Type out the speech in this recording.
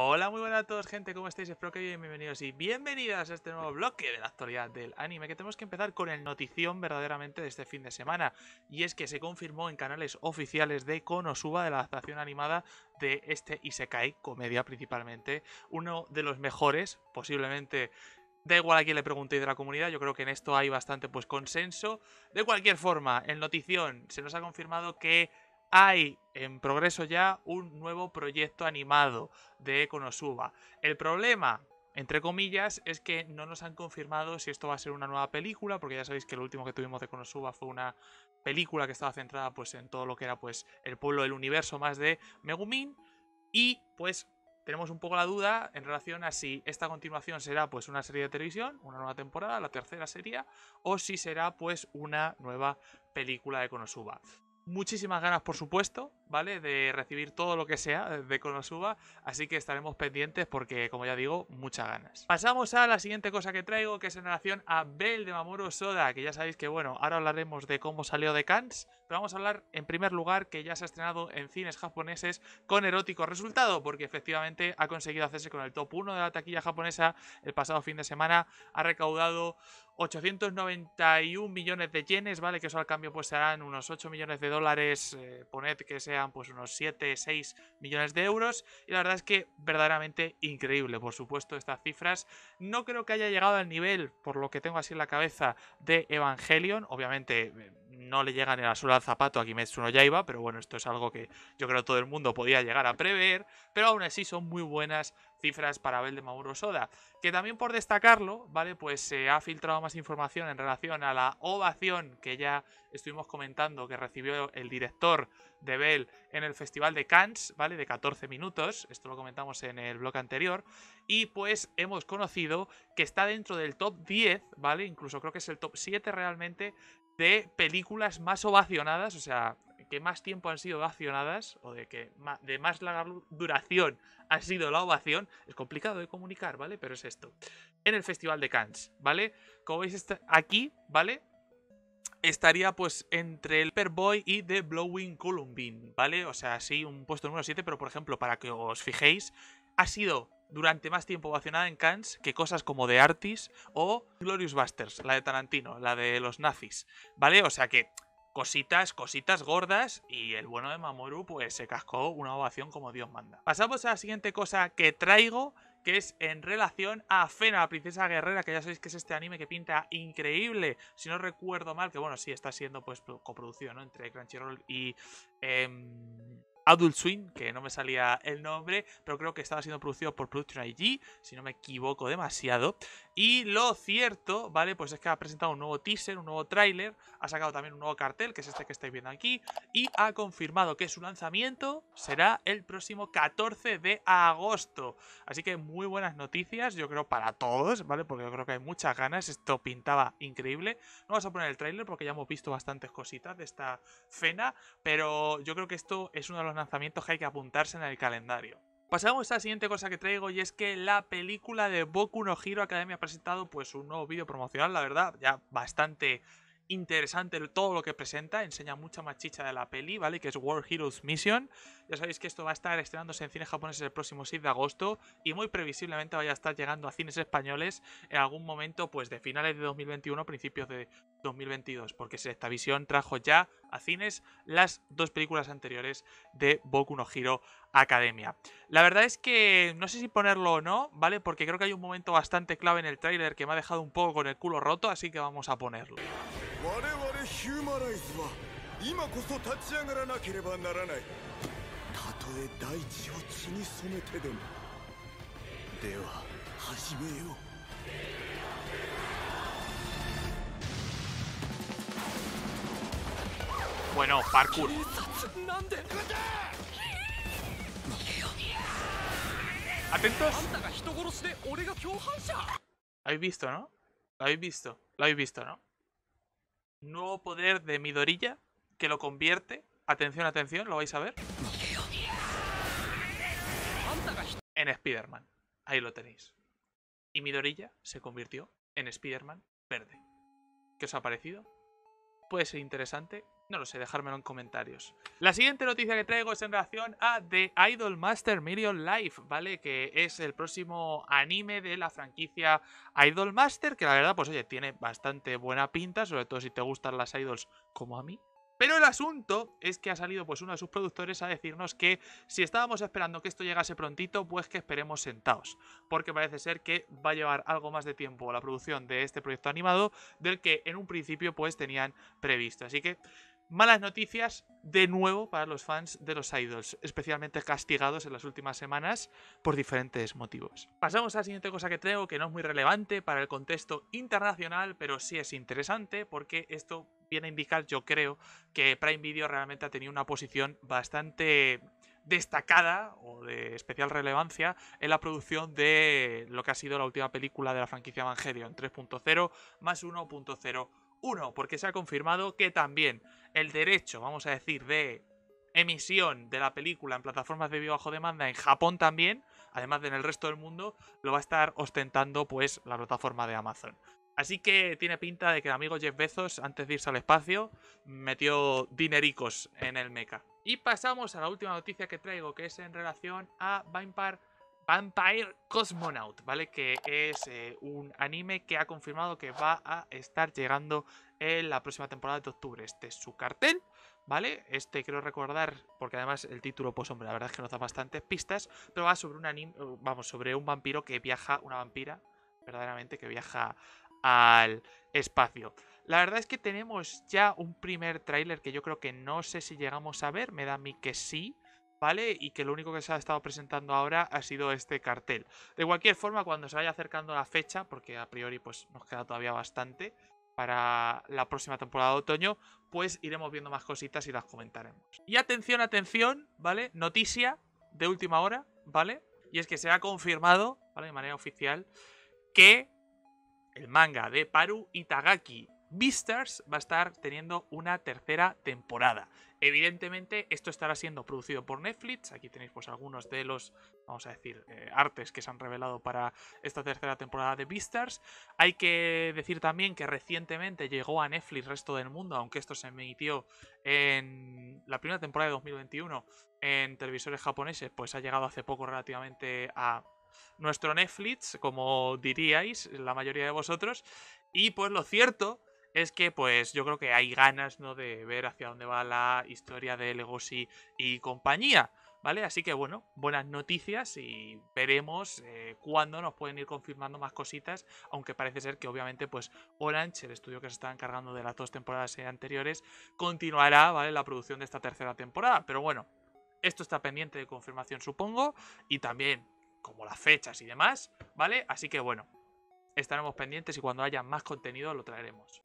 Hola, muy buenas a todos, gente, ¿cómo estáis? Espero que bien, bienvenidos y bienvenidas a este nuevo bloque de la actualidad del anime, que tenemos que empezar con el notición verdaderamente de este fin de semana, y es que se confirmó en canales oficiales de Konosuba de la adaptación animada de este Isekai, comedia principalmente, uno de los mejores, posiblemente Da igual a quien le preguntéis de la comunidad, yo creo que en esto hay bastante pues consenso. De cualquier forma, en notición se nos ha confirmado que hay en progreso ya un nuevo proyecto animado de Konosuba. El problema, entre comillas, es que no nos han confirmado si esto va a ser una nueva película, porque ya sabéis que el último que tuvimos de Konosuba fue una película que estaba centrada pues en todo lo que era pues el pueblo del universo más de Megumin y pues tenemos un poco la duda en relación a si esta continuación será pues una serie de televisión, una nueva temporada, la tercera sería, o si será pues una nueva película de Konosuba. Muchísimas ganas, por supuesto. ¿vale? De recibir todo lo que sea de Konosuba, así que estaremos pendientes porque, como ya digo, muchas ganas. Pasamos a la siguiente cosa que traigo, que es en relación a Bell de Mamoru Soda, que ya sabéis que, bueno, ahora hablaremos de cómo salió de Cans, pero vamos a hablar en primer lugar que ya se ha estrenado en cines japoneses con erótico resultado, porque efectivamente ha conseguido hacerse con el top 1 de la taquilla japonesa el pasado fin de semana, ha recaudado 891 millones de yenes, ¿vale? Que eso al cambio pues serán unos 8 millones de dólares, eh, poned que sea pues unos 7, 6 millones de euros. Y la verdad es que verdaderamente increíble, por supuesto, estas cifras. No creo que haya llegado al nivel, por lo que tengo así en la cabeza, de Evangelion. Obviamente no le llega ni la suela al zapato a Kimetsu no Yaiba, pero bueno, esto es algo que yo creo todo el mundo podía llegar a prever, pero aún así son muy buenas cifras para Bell de Mauro Soda. Que también por destacarlo, ¿vale? Pues se ha filtrado más información en relación a la ovación que ya estuvimos comentando que recibió el director de Bell en el Festival de Cannes, ¿vale? De 14 minutos, esto lo comentamos en el blog anterior, y pues hemos conocido que está dentro del top 10, ¿vale? Incluso creo que es el top 7 realmente de películas más ovacionadas, o sea, que más tiempo han sido ovacionadas, o de que de más larga duración ha sido la ovación, es complicado de comunicar, ¿vale? Pero es esto. En el Festival de Cannes, ¿vale? Como veis aquí, ¿vale? estaría pues entre el Perboy y The Blowing Columbine, ¿vale? O sea, sí, un puesto número 7, pero por ejemplo, para que os fijéis, ha sido durante más tiempo ovacionada en Cans que cosas como The Artist o Glorious Busters, la de Tarantino, la de los nazis, ¿vale? O sea que cositas, cositas gordas y el bueno de Mamoru pues se cascó una ovación como Dios manda. Pasamos a la siguiente cosa que traigo que es en relación a Fena, la princesa guerrera, que ya sabéis que es este anime que pinta increíble, si no recuerdo mal, que bueno, sí está siendo pues coproducción entre Crunchyroll y em, Adult Swing, que no me salía el nombre, pero creo que estaba siendo producido por Production IG, si no me equivoco demasiado. Y lo cierto, ¿vale? Pues es que ha presentado un nuevo teaser, un nuevo tráiler, ha sacado también un nuevo cartel, que es este que estáis viendo aquí, y ha confirmado que su lanzamiento será el próximo 14 de agosto. Así que muy buenas noticias, yo creo, para todos, ¿vale? Porque yo creo que hay muchas ganas, esto pintaba increíble. No vamos a poner el tráiler porque ya hemos visto bastantes cositas de esta cena, pero yo creo que esto es uno de los lanzamientos que hay que apuntarse en el calendario. Pasamos a la siguiente cosa que traigo y es que la película de Boku no Hero Academia ha presentado pues un nuevo vídeo promocional, la verdad, ya bastante interesante todo lo que presenta, enseña mucha más de la peli, ¿vale? Que es World Heroes Mission. Ya sabéis que esto va a estar estrenándose en cines japoneses el próximo 6 de agosto y muy previsiblemente vaya a estar llegando a cines españoles en algún momento pues de finales de 2021, principios de 2022, porque visión trajo ya a cines las dos películas anteriores de Boku no Hero Academia. La verdad es que no sé si ponerlo o no, ¿vale? Porque creo que hay un momento bastante clave en el tráiler que me ha dejado un poco con el culo roto, así que vamos a ponerlo. Bueno, parkour. Atentos. ¿Lo habéis visto, no? ¿Lo habéis visto? ¿Lo habéis visto, no? Nuevo poder de Midorilla que lo convierte. Atención, atención, lo vais a ver. En Spider-Man. Ahí lo tenéis. Y Midorilla se convirtió en Spider-Man verde. ¿Qué os ha parecido? Puede ser interesante no lo sé, dejármelo en comentarios. La siguiente noticia que traigo es en relación a The Idol Master Million Life, ¿vale? Que es el próximo anime de la franquicia Idol Master, que la verdad, pues oye, tiene bastante buena pinta, sobre todo si te gustan las idols como a mí. Pero el asunto es que ha salido pues uno de sus productores a decirnos que si estábamos esperando que esto llegase prontito, pues que esperemos sentados, porque parece ser que va a llevar algo más de tiempo la producción de este proyecto animado del que en un principio pues tenían previsto. Así que Malas noticias de nuevo para los fans de los idols, especialmente castigados en las últimas semanas por diferentes motivos. Pasamos a la siguiente cosa que creo que no es muy relevante para el contexto internacional, pero sí es interesante porque esto viene a indicar, yo creo, que Prime Video realmente ha tenido una posición bastante destacada o de especial relevancia en la producción de lo que ha sido la última película de la franquicia Evangelion 3.0 más 1.0 uno, porque se ha confirmado que también el derecho, vamos a decir, de emisión de la película en plataformas de video bajo demanda en Japón también, además de en el resto del mundo, lo va a estar ostentando pues la plataforma de Amazon. Así que tiene pinta de que el amigo Jeff Bezos, antes de irse al espacio, metió dinericos en el mecha. Y pasamos a la última noticia que traigo, que es en relación a Vampire Vampire Cosmonaut, ¿vale? Que es eh, un anime que ha confirmado que va a estar llegando en la próxima temporada de octubre. Este es su cartel, ¿vale? Este quiero recordar, porque además el título, pues hombre, la verdad es que nos da bastantes pistas, pero va sobre un anime, vamos, sobre un vampiro que viaja, una vampira, verdaderamente, que viaja al espacio. La verdad es que tenemos ya un primer tráiler que yo creo que no sé si llegamos a ver, me da a mí que sí. ¿vale? Y que lo único que se ha estado presentando ahora ha sido este cartel. De cualquier forma, cuando se vaya acercando la fecha, porque a priori pues nos queda todavía bastante para la próxima temporada de otoño, pues iremos viendo más cositas y las comentaremos. Y atención, atención, ¿vale? Noticia de última hora, ¿vale? Y es que se ha confirmado, ¿vale? De manera oficial, que el manga de Paru Itagaki Beastars va a estar teniendo una tercera temporada. Evidentemente, esto estará siendo producido por Netflix. Aquí tenéis pues algunos de los, vamos a decir, eh, artes que se han revelado para esta tercera temporada de Beastars. Hay que decir también que recientemente llegó a Netflix resto del mundo, aunque esto se emitió en la primera temporada de 2021 en televisores japoneses, pues ha llegado hace poco relativamente a nuestro Netflix, como diríais la mayoría de vosotros. Y pues lo cierto es que pues yo creo que hay ganas, ¿no? De ver hacia dónde va la historia de Legosi y compañía. ¿Vale? Así que bueno, buenas noticias y veremos eh, cuándo nos pueden ir confirmando más cositas, aunque parece ser que obviamente pues Orange, el estudio que se está encargando de las dos temporadas eh, anteriores, continuará, ¿vale? La producción de esta tercera temporada, pero bueno, esto está pendiente de confirmación supongo y también como las fechas y demás, ¿vale? Así que bueno, estaremos pendientes y cuando haya más contenido lo traeremos.